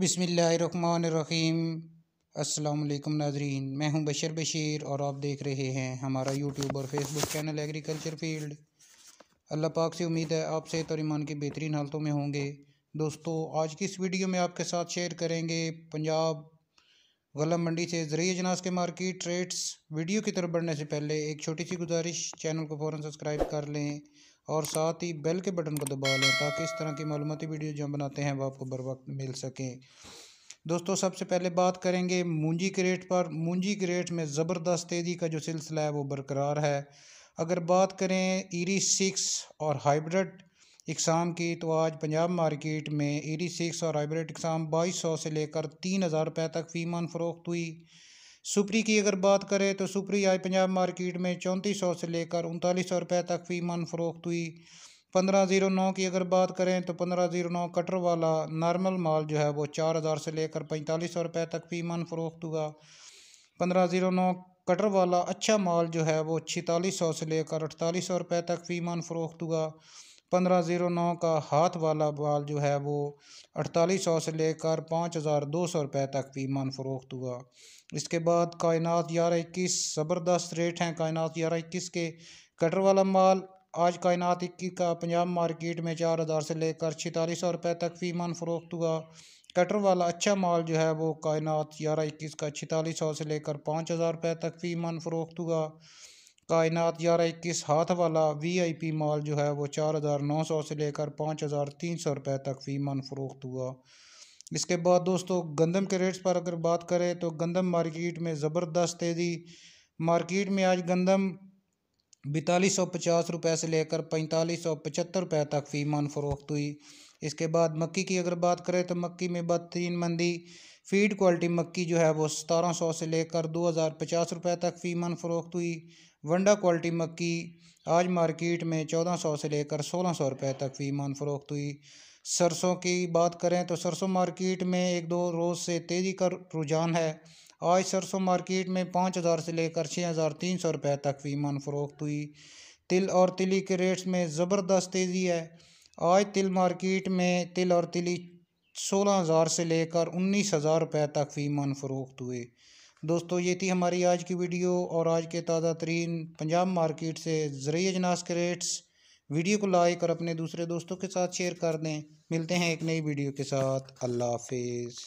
बिसमीम असलकम नाजरीन मैं हूं बशर बशीर और आप देख रहे हैं हमारा यूट्यूब और फेसबुक चैनल एग्रीकल्चर फील्ड अल्लाह पाक से उम्मीद है आप सेहत और ईमान की बेहतरीन हालतों में होंगे दोस्तों आज की इस वीडियो में आपके साथ शेयर करेंगे पंजाब गला मंडी से ज़रिए जनाज के मार्केट रेट्स वीडियो की तरफ बढ़ने से पहले एक छोटी सी गुजारिश चैनल को फ़ौर सब्सक्राइब कर लें और साथ ही बेल के बटन को दबा लें ताकि इस तरह की मालूमती वीडियो जो हम बनाते हैं वो आपको बर वक्त मिल सकें दोस्तों सबसे पहले बात करेंगे मूंजी के रेट पर मूंजी के रेट में ज़बरदस्त तेज़ी का जो सिलसिला है वो बरकरार है अगर बात करें ईरी सिक्स और हाइब्रिड इकसाम की तो आज पंजाब मार्केट में ईरी सिक्स और हाइब्रिड इकसाम बाईस सौ से लेकर तीन हज़ार रुपये तक फ़ीमान फ़रोख्त हुई सुपरी की अगर बात करें तो सुपरी आज पंजाब मार्केट में चौंतीस सौ से लेकर उनतालीस सौ रुपये तक मन फरोख्त हुई पंद्रह ज़ीरो नौ की अगर बात करें तो पंद्रह ज़ीरो नौ कटर वाला नॉर्मल माल जो है वो चार हज़ार से लेकर पैंतालीस सौ रुपये तक मन फरोख्त हुआ पंद्रह ज़ीरो नौ कटर वाला अच्छा माल जो है वो छतालीस सौ से लेकर अड़तालीस सौ रुपये तक मन फरोख्त हुआ पंद्रह ज़ीरो नौ का हाथ वाला बाल जो है वो अड़तालीस सौ से लेकर पाँच हज़ार दो सौ रुपये तक फीमान फ़रोख्त हुआ इसके बाद कायनात ग्यारह इक्कीस ज़बरदस्त रेट हैं कायनात ग्यारह इक्कीस के कटर वाला माल आज कायनात इक्कीस का पंजाब मार्केट में चार हज़ार से लेकर छतालीस सौ रुपये तक फीमान फ़रोख्त हुआ कटर वाला अच्छा माल जो है वो कायनात ग्यारह इक्कीस का छतालीस सौ से लेकर पाँच हज़ार रुपये तक फीमान फ़रोख्त हुआ कायनात ग्यारह इक्कीस हाथ वाला वीआईपी माल जो है वो चार हज़ार नौ सौ से लेकर पाँच हज़ार तीन सौ रुपये तक फीमन फरोख्त हुआ इसके बाद दोस्तों गंदम के रेट्स पर अगर बात करें तो गंदम मार्केट में ज़बरदस्त तेज़ी मार्केट में आज गंदम बैतालीस सौ पचास रुपये से लेकर पैंतालीस सौ पचहत्तर रुपये तक फ़ीमान फ़रोख्त हुई इसके बाद मक्की की अगर बात करें तो मक्की में बदतरीन मंदी फीड क्वालिटी मक्की जो है वो सतारह सौ से लेकर दो हज़ार पचास रुपये तक फ़ीमान फ़रोख्त हुई वंडा क्वालिटी मक्की आज मार्केट में चौदह सौ से लेकर सोलह सौ रुपये तक फ़ीमान फ़रोख्त हुई सरसों की बात करें तो सरसों मार्केट में एक दो रोज़ से तेज़ी का रुझान है आज सरसों मार्केट में पाँच हज़ार से लेकर छः हज़ार तीन सौ रुपये तक फ़ीमान फरोख्त हुई तिल और तिली के रेट्स में ज़बरदस्त तेज़ी है आज तिल मार्केट में तिल और तिली सोलह हज़ार से लेकर उन्नीस हज़ार रुपये तक फीमान फरोख्त हुए दोस्तों ये थी हमारी आज की वीडियो और आज के ताज़ा तरीन पंजाब मार्केट से ज़रिए जनास के रेट्स वीडियो को लाइक और अपने दूसरे दोस्तों के साथ शेयर कर दें मिलते हैं एक नई वीडियो के साथ अल्लाह हाफिज़